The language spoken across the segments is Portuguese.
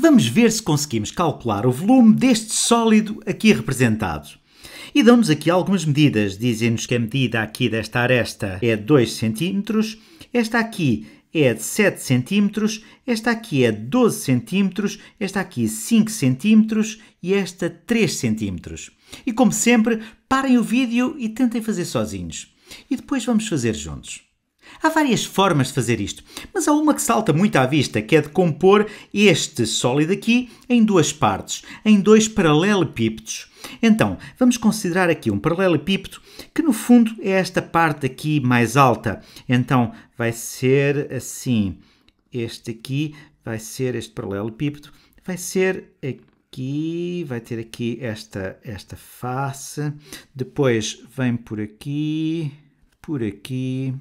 Vamos ver se conseguimos calcular o volume deste sólido aqui representado. E dão-nos aqui algumas medidas. Dizem-nos que a medida aqui desta aresta é 2 cm, esta aqui é de 7 cm, esta aqui é 12 cm, esta aqui 5 cm e esta 3 cm. E como sempre, parem o vídeo e tentem fazer sozinhos. E depois vamos fazer juntos. Há várias formas de fazer isto, mas há uma que salta muito à vista, que é de compor este sólido aqui em duas partes, em dois paralelepípedos. Então, vamos considerar aqui um paralelepípedo que no fundo é esta parte aqui mais alta. Então, vai ser assim. Este aqui vai ser este paralelepípedo, vai ser aqui, vai ter aqui esta esta face. Depois vem por aqui, por aqui,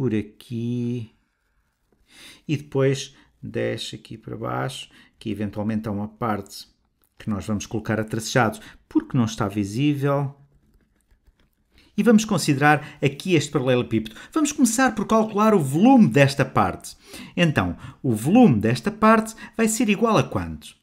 por aqui e depois desce aqui para baixo, que eventualmente há uma parte que nós vamos colocar a tracejado porque não está visível. E vamos considerar aqui este paralelepípedo. Vamos começar por calcular o volume desta parte. Então, o volume desta parte vai ser igual a quanto?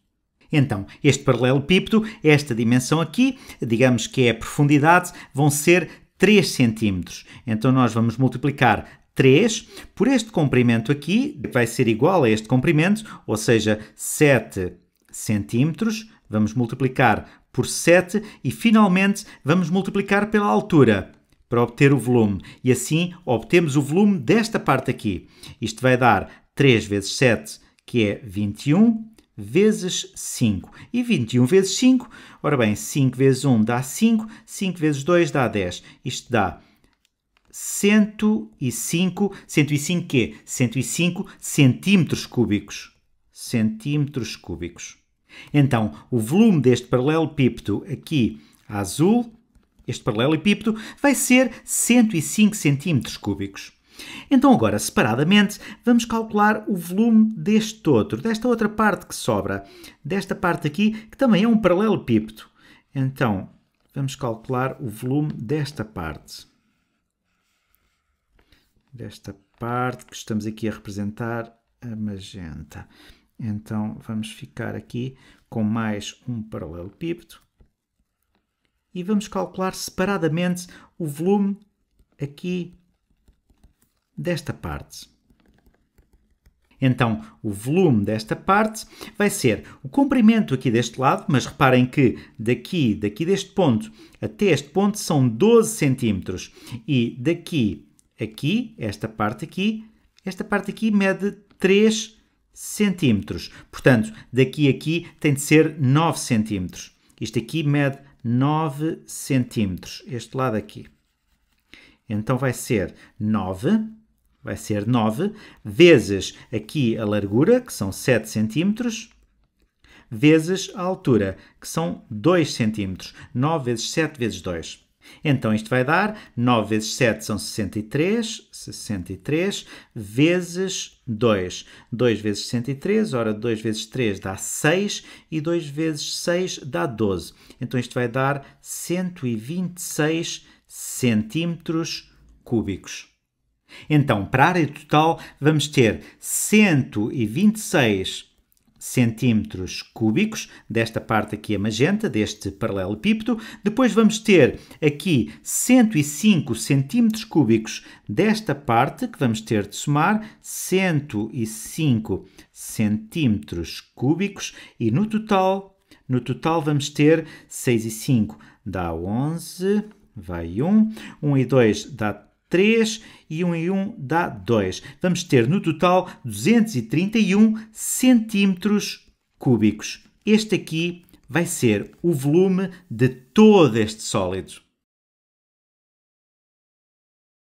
Então, este paralelepípedo, esta dimensão aqui, digamos que é a profundidade, vão ser 3 cm. Então nós vamos multiplicar 3 por este comprimento aqui, vai ser igual a este comprimento, ou seja, 7 centímetros. Vamos multiplicar por 7 e finalmente vamos multiplicar pela altura para obter o volume. E assim obtemos o volume desta parte aqui. Isto vai dar 3 vezes 7, que é 21, vezes 5. E 21 vezes 5, ora bem, 5 vezes 1 dá 5, 5 vezes 2 dá 10. Isto dá 105, 105 quê? 105 centímetros cúbicos. Centímetros cúbicos. Então, o volume deste paralelepípedo aqui azul, este paralelepípedo, vai ser 105 centímetros cúbicos. Então agora, separadamente, vamos calcular o volume deste outro, desta outra parte que sobra, desta parte aqui, que também é um paralelepípedo. Então, vamos calcular o volume desta parte desta parte que estamos aqui a representar a magenta. Então vamos ficar aqui com mais um paralelepípedo e vamos calcular separadamente o volume aqui desta parte. Então, o volume desta parte vai ser o comprimento aqui deste lado, mas reparem que daqui, daqui deste ponto até este ponto são 12 centímetros e daqui aqui, esta parte aqui, esta parte aqui mede 3 centímetros. Portanto, daqui a aqui tem de ser 9 centímetros. Isto aqui mede 9 centímetros, este lado aqui. Então vai ser 9, vai ser 9, vezes aqui a largura, que são 7 centímetros, vezes a altura, que são 2 centímetros. 9 vezes 7 vezes 2. Então isto vai dar 9 vezes 7 são 63, 63 vezes 2. 2 vezes 63, ora 2 vezes 3 dá 6 e 2 vezes 6 dá 12. Então isto vai dar 126 centímetros cúbicos. Então, para a área total, vamos ter 126 centímetros cúbicos, desta parte aqui a magenta, deste paralelepípedo. Depois vamos ter aqui 105 centímetros cúbicos desta parte, que vamos ter de somar 105 centímetros cúbicos e no total, no total vamos ter 6 e 5 dá 11, vai 1, 1 e 2 dá 3 e 1 e 1 dá 2. Vamos ter no total 231 centímetros cúbicos. Este aqui vai ser o volume de todo este sólido.